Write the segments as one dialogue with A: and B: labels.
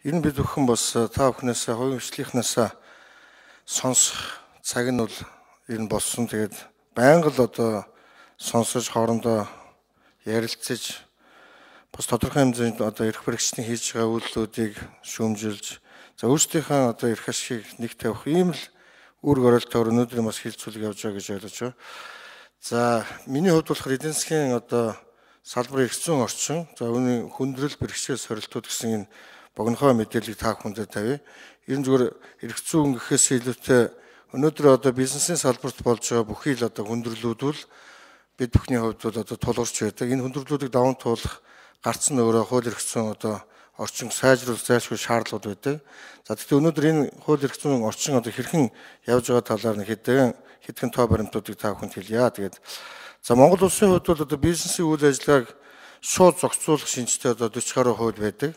A: Ер нь бид бүхэн бас э, та бүхнээс хувийн э, хвшлийнхнаас э, сонсох цаг нь бол ер нь болсон. Тэгээд байнга л одоо сонсож хоорондоо ярилцаж бас тодорхой хэмжээнд одоо эрх баригчдын хийж байгаа үйлдэлүүдийг шүүмжилж за өөрсдийнхөө одоо эрх ашиг нэг тавих ийм л үүрэг оролтоор өнөөдөр бас хилцүүлэг явж байгаа гэж ойлгож байна. За миний хувьд болохоор эдийн засгийн одоо салбарын эрсцэн орчин за үүний хүндрэл бэрхшээл сорилтууд гэсэн энэ богинохоо мэдээллийг та бүхэндээ тавья. Ер нь зүгээр эрх зүйн гэхээс илүүтэй өнөөдөр одоо бизнесийн салбарт болж байгаа бүхий л одоо хүндрэлүүдвэл бид бүхний хувьд бол одоо тулгарч байдаг. Энэ хүндрэлүүдийг даван туулах гарц нь өөрөө хууль эрх зүйн одоо орчин сайжруулах зайлшгүй шаардлагууд байдаг. За тэгэхээр өнөөдөр энэ хууль эрх зүйн орчин одоо хэрхэн явж байгаа талаар нэг хэдэн хэдхэн тоо баримтуудыг та бүхэнд хэлье. Тэгээд за Монгол улсын хувьд бол одоо бизнесийн үйл ажиллагааг шууд зохицуулах шинжтэй одоо 40 гаруй хувь байдаг.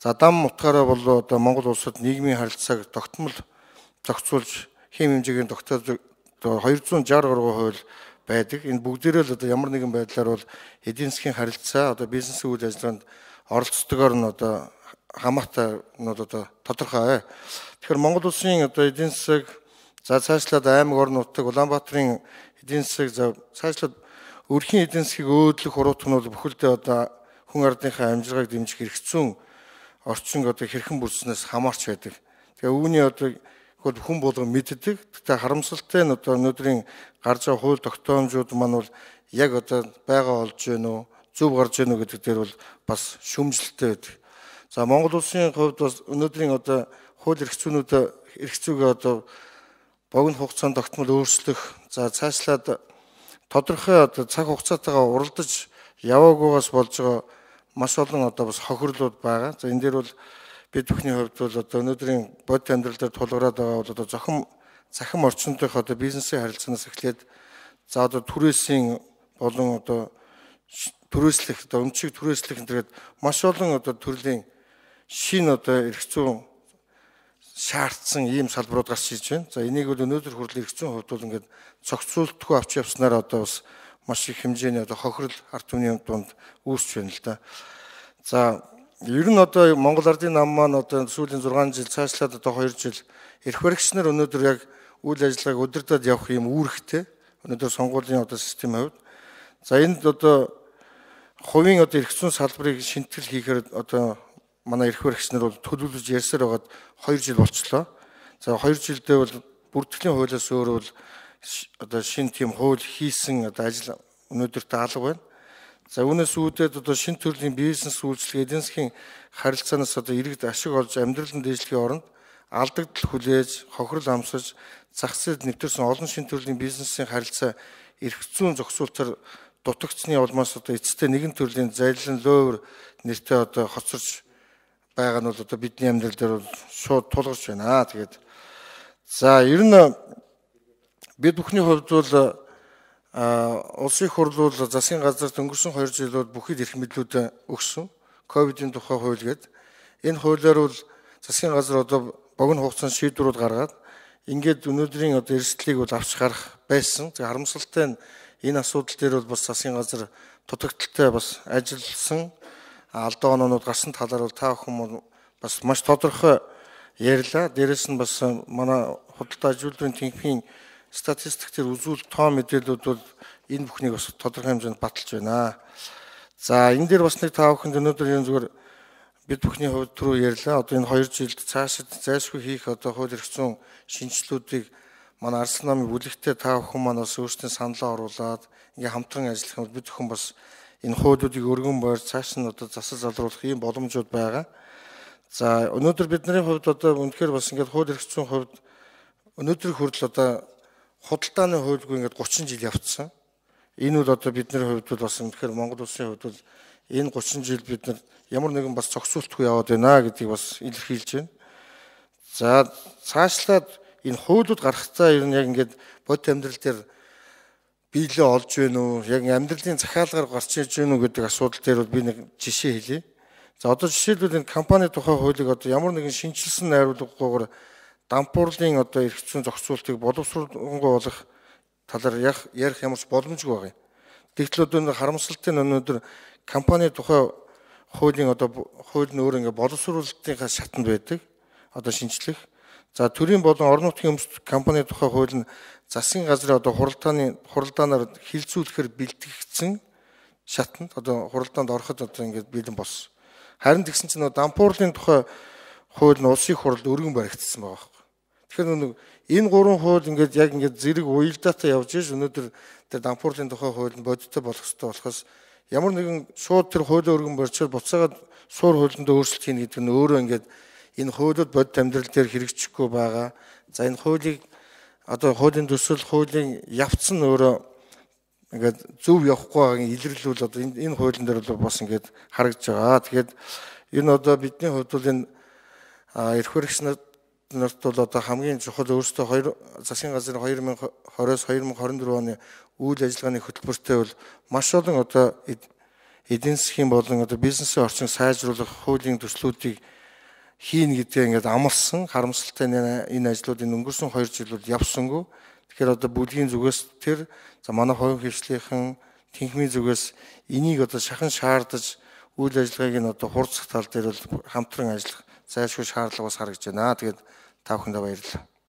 A: За дам утгаараа бол одоо Монгол улсад нийгмийн харилцааг тогтмол зохицуулж хэм хэмжээгийн тогтоож 260 гаруй хувь байдаг. Энэ бүгдээрээ л одоо ямар нэгэн байдлаар бол эдийн засгийн харилцаа одоо бизнесийн үйл ажиллагаанд оролцдогоор нь одоо хамаатай нь одоо тодорхой. Тэгэхээр Монгол улсын одоо эдийн засаг за цаашлаад аймаг орн нутаг Улаанбаатарын эдийн засаг за цаашлаад өрхийн эдийн засгийг өөдлөх хуруутгнууд бүхэлдээ одоо хүн ардынхаа амжилгааг дэмжих хэрэгцүүн орчин одоо хэрхэн бүрснээс хамаарч байдаг. Тэгээ үүний одоо хөл хүн болго мэддэг. Гэтэ харамсалтай нь одоо өнөөдрийн гарч байгаа хууль тогтоомжууд маань бол яг одоо байгаа олж байна уу, зөв гарч байна уу гэдэг дээр бол бас шүмжлэлтэй байдаг. За Монгол улсын хувьд бас өнөөдрийн одоо хууль эрх зүйнүүд эрх зүйгээ одоо богино хугацаанд тогтмол өөрчлөх, за цаашлаад тодорхой одоо цаг хугацаатайгаа уралдаж яваагүйгаас болж байгаа маш олон одоо бас хохирлууд байгаа. За энэ дээр бол бид бүхний хувьд бол одоо өнөөдрийн бод амьдрал дээр тулгараад байгаа бол одоо зохим цахим орчиндх одоо бизнесийн харилцаанаас эхлээд за одоо түрээсийн болон одоо түрээслэх одоо өмчийг түрээслэх гэдэг маш олон одоо төрлийн шин одоо эрх зүйн шаардсан ийм салбарууд гарч ирж байна. За энийг бол өнөөдөр хүртэл эрх зүйн хувьд бол ингээд цогцолтгүй авч явснаар одоо бас маш их хэмжээний одоо хохирол ард түмний дунд үүсч байна л да. За ер нь одоо Монгол Ардын нам маань одоо сүүлийн 6 жил цаашлаад одоо 2 жил эрх баригч нар өнөөдөр яг үйл ажиллагааг удирдах явах юм үүрэгтэй. Өнөөдөр сонгуулийн одоо систем хувьд за энд одоо хувийн одоо эрх зүйн салбарыг шинтгэл хийхээр одоо манай эрх баригч нар бол төлөвлөж ярьсаар байгаад 2 жил болчлоо. За 2 жилдээ бол бүртгэлийн хуулиас өөр бол одоо шин тийм хууль хийсэн одоо ажил өнөөдөрт алга байна. За үүнээс үүдээд одоо шин төрлийн бизнес үйлчлэг эдийн засгийн харилцаанаас одоо иргэд ашиг олж амьдралын дэвшлэгийн оронд алдагдал хүлээж, хохирол амсаж, зах зээлд нэвтэрсэн олон шин төрлийн бизнесийн харилцаа эрх зүйн зохицуулалтаар дутагдсны улмаас одоо эцсийн нэгэн төрлийн зайлан ловер нэртэй одоо хоцорч байгаа нь бол одоо бидний амьдрал дээр шууд тулгарч байна. Тэгээд за ер нь Бид бүхний хувьд бол улсын хурлууд засгийн газарт өнгөрсөн 2 жил бол бүхэд эрх мэдлүүд өгсөн. Ковидын тухай хууль гээд энэ хуулиар бол засгийн газар одоо богино хугацаанд шийдвэрүүд гаргаад ингээд өнөөдрийн одоо эрсдлийг бол авч гарах байсан. Тэг харамсалтай нь энэ асуудал дээр бол бас засгийн газар тутагталтай бас ажилласан алдаа ононууд гарсан талаар бол та бүхэн бас маш тодорхой ярьлаа. Дээрэс нь бас манай худалдаа ажилтны тэнхимийн статистик төр үзүүл тоо мэдээлүүд бол энэ бүхнийг бас тодорхой хэмжээнд баталж байна. За энэ дээр бас нэг таа бүхэнд өнөөдөр юм зүгээр бид бүхний хувьд түрүү ярьлаа. Одоо энэ 2 жилд цаашид зайлшгүй хийх одоо хууль эрх зүйн шинжилгүүдийг манай арс намын бүлэгтээ таа бүхэн маань бас өөрсдийн саналаа оруулад ингээм хамтран ажиллах юм бид бүхэн бас энэ хуулиудыг өргөн бойр цааш нь одоо засал залруулах ийм боломжууд байгаа. За өнөөдөр бидний хувьд одоо үнэхээр бас ингээд хууль эрх зүйн хувьд өнөөдрийн хүртэл одоо худалдааны хуулигүй ингээд 30 жил явцсан. Энэ бол одоо бидний хувьд бол бас үнэхээр Монгол улсын хувьд бол энэ 30 жил бид нар ямар нэгэн бас зохицуултгүй яваад байна гэдгийг бас илэрхийлж байна. За цаашлаад энэ хуулиуд гарахтаа ер нь яг ингээд бод амьдрал дээр биелээ олж байна уу? Яг амьдралын захиалгаар гарч ирж байна уу гэдэг асуудал дээр бол би нэг жишээ хэлье. За одоо жишээлбэл энэ компани тухай хуулийг одоо ямар нэгэн шинжилсэн найруулгагүйгээр дампуурлын одоо эргэцсэн зохицуултыг боловсруулангуй болох талаар ярих ямар ч боломжгүй байгаа юм. Тэгтэл одоо харамсалтай нь өнөөдөр компани тухай хуулийн одоо хууль нь өөр ингээд боловсруулалтынхаа шатанд байдаг. Одоо шинжлэх. За төрийн болон орон нутгийн өмсөлт компани тухай хууль нь засгийн газрын одоо хуралдааны хуралдаанаар хилцүүлэхээр бэлтгэгдсэн шатанд одоо хуралдаанд ороход одоо ингээд бэлэн болсон. Харин тэгсэн чинь дампуурлын тухай хууль нь улсын хуралд өргөн баригдсан байгаа Тэгэхээр нэг энэ гурван хууль ингээд яг ингээд зэрэг уялдаатай явж иш өнөөдөр тэр дампуурлын тухай хууль нь бодиттой болох хэрэгтэй болохоос ямар нэгэн шууд тэр хуулийн өргөн борчоор буцаагаад суур хуулиндөө өөрчлөлт хийнэ гэдэг нь өөрөө ингээд энэ хуулиуд бодит амьдрал дээр хэрэгжихгүй байгаа. За энэ хуулийг одоо хуулийн төсөл хуулийн явц нь өөрөө ингээд зөв явахгүй байгааг илэрлүүл одоо энэ энэ хуулийн дээр бол бас ингээд харагдж байгаа. Тэгэхээр энэ одоо бидний хувьд бол энэ эрх баригч нарт нарт бол одоо хамгийн чухал өөрсдөө хоёр засгийн газар 2020-с 2024 оны үйл ажиллагааны хөтөлбөртэй бол маш олон одоо эдийн засгийн болон одоо бизнесийн орчин сайжруулах хуулийн төслүүдийг хийнэ гэдгээ ингээд амлсан харамсалтай энэ ажлуудын өнгөрсөн 2 жил бол явсангүй. Тэгэхээр одоо бүлгийн зүгээс тэр за манай хувийн хөвшлийнхэн тэнхмийн зүгээс энийг одоо шахан шаардаж үйл ажиллагааг нь одоо хурцх тал дээр бол хамтран ажиллах зайлшгүй шаардлага бас харагдаж байна. Тэгээд та бүхэндээ баярлалаа.